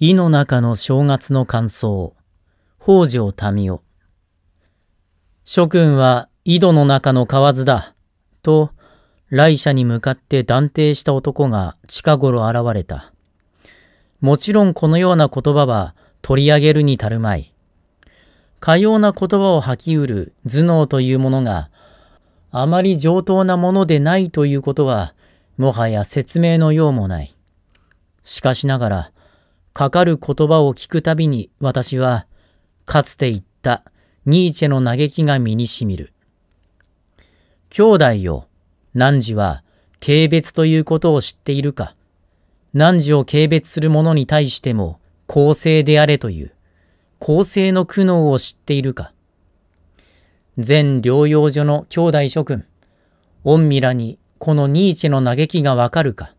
井の中の正月の感想、北条民夫。諸君は井戸の中の河だ、と、来者に向かって断定した男が近頃現れた。もちろんこのような言葉は取り上げるに足るまい。かような言葉を吐きうる頭脳というものが、あまり上等なものでないということは、もはや説明のようもない。しかしながら、かかる言葉を聞くたびに私は、かつて言ったニーチェの嘆きが身にしみる。兄弟よ、汝は軽蔑ということを知っているか。汝を軽蔑する者に対しても、公正であれという、公正の苦悩を知っているか。全療養所の兄弟諸君、御身らにこのニーチェの嘆きがわかるか。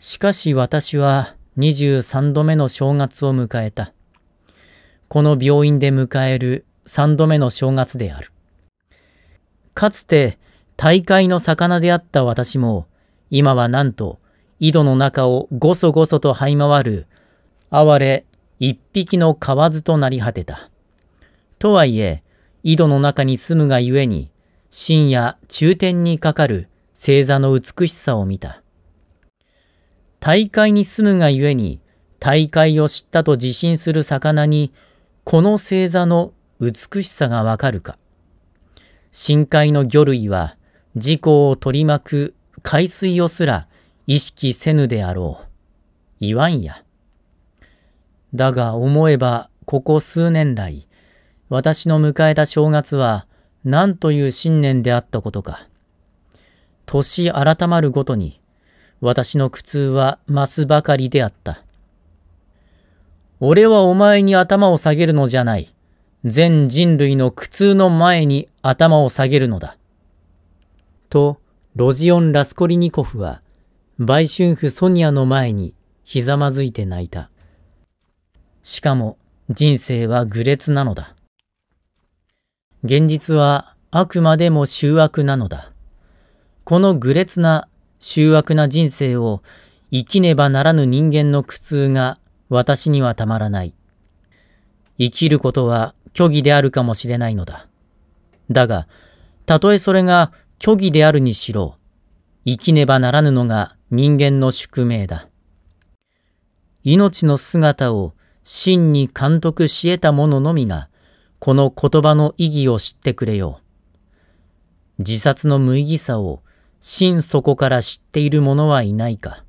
しかし私は、23度目の正月を迎えた。この病院で迎える3度目の正月である。かつて大会の魚であった私も、今はなんと井戸の中をごそごそと這い回る、哀れ一匹の蛙となり果てた。とはいえ、井戸の中に住むがゆえに、深夜中天にかかる星座の美しさを見た。大会に住むがゆえに大会を知ったと自信する魚にこの星座の美しさがわかるか。深海の魚類は自己を取り巻く海水をすら意識せぬであろう。言わんや。だが思えばここ数年来、私の迎えた正月は何という信念であったことか。年改まるごとに私の苦痛は増すばかりであった。俺はお前に頭を下げるのじゃない。全人類の苦痛の前に頭を下げるのだ。と、ロジオン・ラスコリニコフは、売春婦ソニアの前にひざまずいて泣いた。しかも、人生は愚劣なのだ。現実はあくまでも醜悪なのだ。この愚劣な醜悪な人生を生きねばならぬ人間の苦痛が私にはたまらない。生きることは虚偽であるかもしれないのだ。だが、たとえそれが虚偽であるにしろ、生きねばならぬのが人間の宿命だ。命の姿を真に監督し得た者のみが、この言葉の意義を知ってくれよう。自殺の無意義さを心底から知っている者はいないか。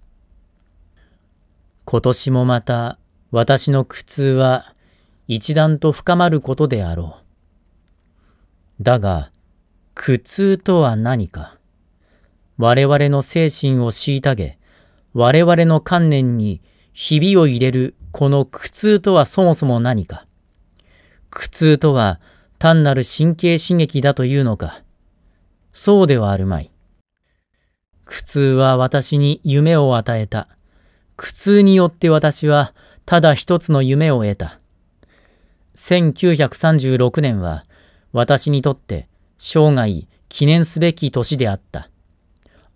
今年もまた私の苦痛は一段と深まることであろう。だが、苦痛とは何か。我々の精神を虐げ、我々の観念にひびを入れるこの苦痛とはそもそも何か。苦痛とは単なる神経刺激だというのか。そうではあるまい。苦痛は私に夢を与えた。苦痛によって私はただ一つの夢を得た。1936年は私にとって生涯記念すべき年であった。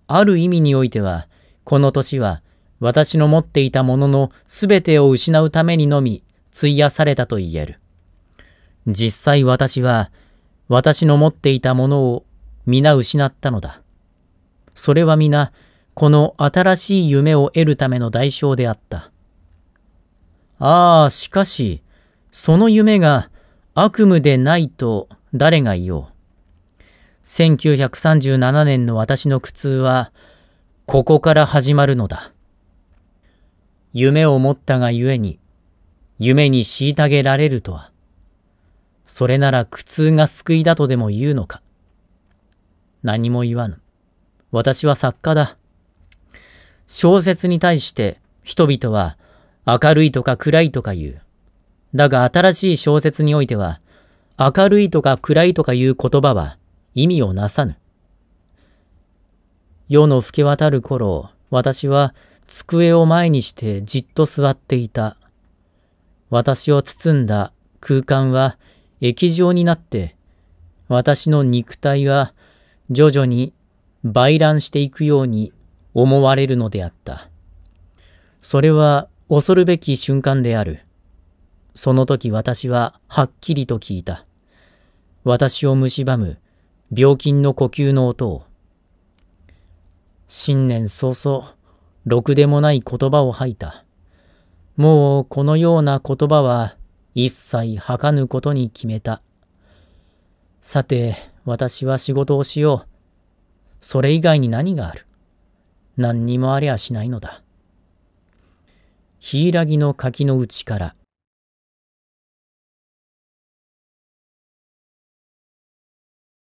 ある意味においては、この年は私の持っていたものの全てを失うためにのみ費やされたと言える。実際私は私の持っていたものを皆失ったのだ。それは皆、この新しい夢を得るための代償であった。ああ、しかし、その夢が悪夢でないと誰が言おう。1937年の私の苦痛は、ここから始まるのだ。夢を持ったがゆえに、夢に虐げられるとは。それなら苦痛が救いだとでも言うのか。何も言わぬ。私は作家だ。小説に対して人々は明るいとか暗いとか言う。だが新しい小説においては明るいとか暗いとかいう言葉は意味をなさぬ。世の吹け渡る頃、私は机を前にしてじっと座っていた。私を包んだ空間は液状になって、私の肉体は徐々に倍乱していくように思われるのであった。それは恐るべき瞬間である。その時私ははっきりと聞いた。私を蝕む病菌の呼吸の音を。新年早々、ろくでもない言葉を吐いた。もうこのような言葉は一切吐かぬことに決めた。さて、私は仕事をしよう。それ以外に何がある何にもありゃしないのだ。ヒイラギの柿の内から